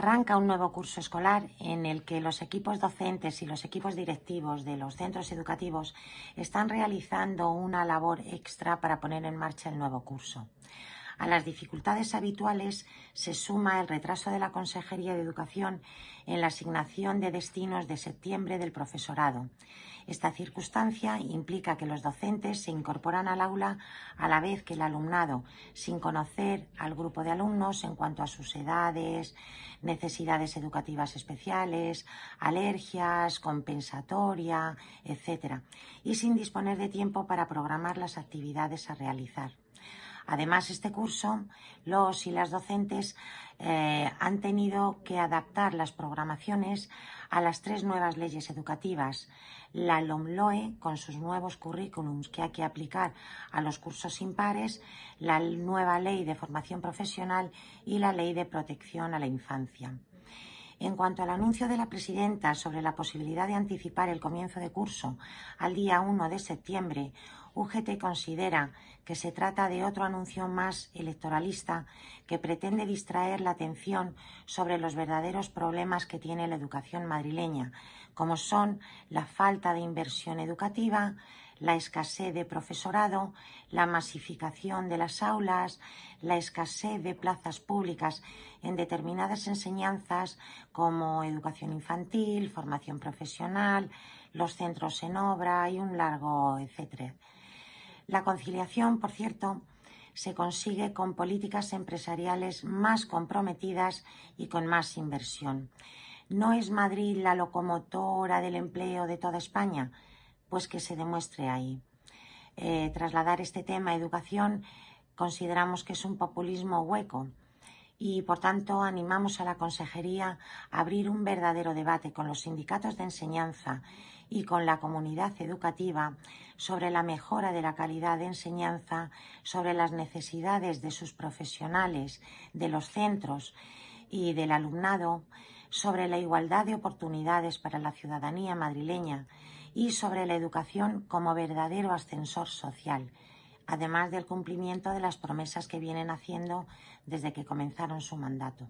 Arranca un nuevo curso escolar en el que los equipos docentes y los equipos directivos de los centros educativos están realizando una labor extra para poner en marcha el nuevo curso. A las dificultades habituales se suma el retraso de la Consejería de Educación en la asignación de destinos de septiembre del profesorado. Esta circunstancia implica que los docentes se incorporan al aula a la vez que el alumnado, sin conocer al grupo de alumnos en cuanto a sus edades, necesidades educativas especiales, alergias, compensatoria, etc., y sin disponer de tiempo para programar las actividades a realizar. Además, este curso, los y las docentes eh, han tenido que adaptar las programaciones a las tres nuevas leyes educativas. La LOMLOE, con sus nuevos currículums que hay que aplicar a los cursos impares, la nueva ley de formación profesional y la ley de protección a la infancia. En cuanto al anuncio de la presidenta sobre la posibilidad de anticipar el comienzo de curso al día 1 de septiembre UGT considera que se trata de otro anuncio más electoralista que pretende distraer la atención sobre los verdaderos problemas que tiene la educación madrileña, como son la falta de inversión educativa, la escasez de profesorado, la masificación de las aulas, la escasez de plazas públicas en determinadas enseñanzas como educación infantil, formación profesional, los centros en obra y un largo etcétera. La conciliación, por cierto, se consigue con políticas empresariales más comprometidas y con más inversión. ¿No es Madrid la locomotora del empleo de toda España? Pues que se demuestre ahí. Eh, trasladar este tema a educación consideramos que es un populismo hueco y, por tanto, animamos a la Consejería a abrir un verdadero debate con los sindicatos de enseñanza y con la comunidad educativa sobre la mejora de la calidad de enseñanza, sobre las necesidades de sus profesionales, de los centros y del alumnado, sobre la igualdad de oportunidades para la ciudadanía madrileña y sobre la educación como verdadero ascensor social, además del cumplimiento de las promesas que vienen haciendo desde que comenzaron su mandato.